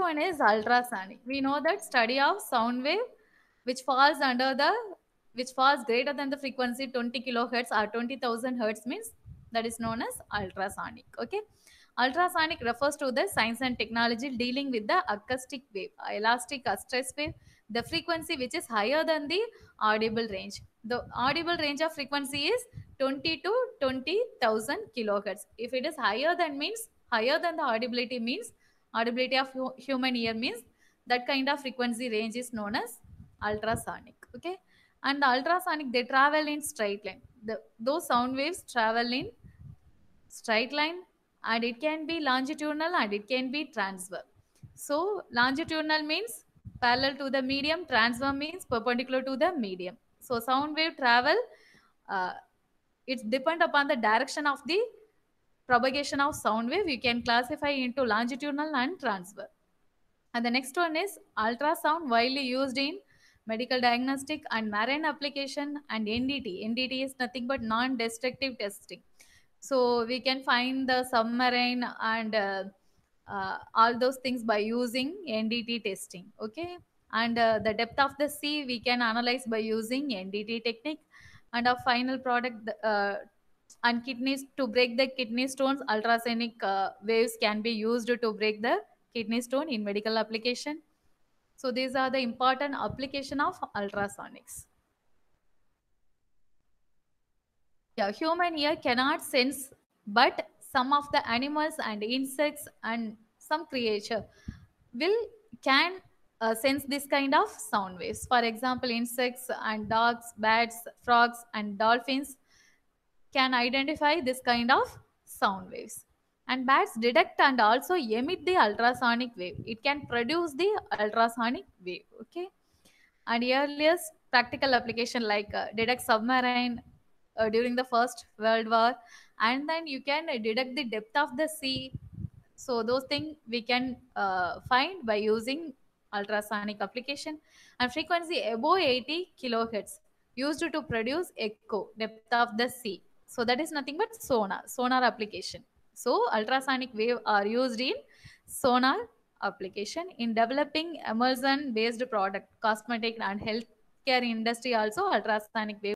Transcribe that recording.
one is ultrasonic. We know that study of sound wave, which falls under the, which falls greater than the frequency 20 kilohertz or 20,000 hertz means that is known as ultrasonic. Okay. Ultrasonic refers to the science and technology dealing with the acoustic wave, elastic stress wave, the frequency which is higher than the audible range. The audible range of frequency is 20 to 20,000 kilohertz. If it is higher than means, higher than the audibility means audibility of hu human ear means that kind of frequency range is known as ultrasonic okay and the ultrasonic they travel in straight line the, those sound waves travel in straight line and it can be longitudinal and it can be transverse so longitudinal means parallel to the medium transverse means perpendicular to the medium so sound wave travel uh, it depends upon the direction of the propagation of sound wave you can classify into longitudinal and transverse, And the next one is ultrasound widely used in medical diagnostic and marine application and NDT. NDT is nothing but non-destructive testing. So we can find the submarine and uh, uh, all those things by using NDT testing. Okay. And uh, the depth of the sea we can analyze by using NDT technique. And our final product uh, and kidneys to break the kidney stones ultrasonic uh, waves can be used to break the kidney stone in medical application so these are the important application of ultrasonics yeah human ear cannot sense but some of the animals and insects and some creature will can uh, sense this kind of sound waves for example insects and dogs bats frogs and dolphins can identify this kind of sound waves. And bats detect and also emit the ultrasonic wave. It can produce the ultrasonic wave. Okay. And earliest practical application like uh, detect submarine uh, during the First World War. And then you can detect the depth of the sea. So those things we can uh, find by using ultrasonic application and frequency above 80 kilohertz used to produce echo depth of the sea so that is nothing but sonar, sonar application. So ultrasonic wave are used in sonar application in developing immersion based product, cosmetic and healthcare industry also ultrasonic wave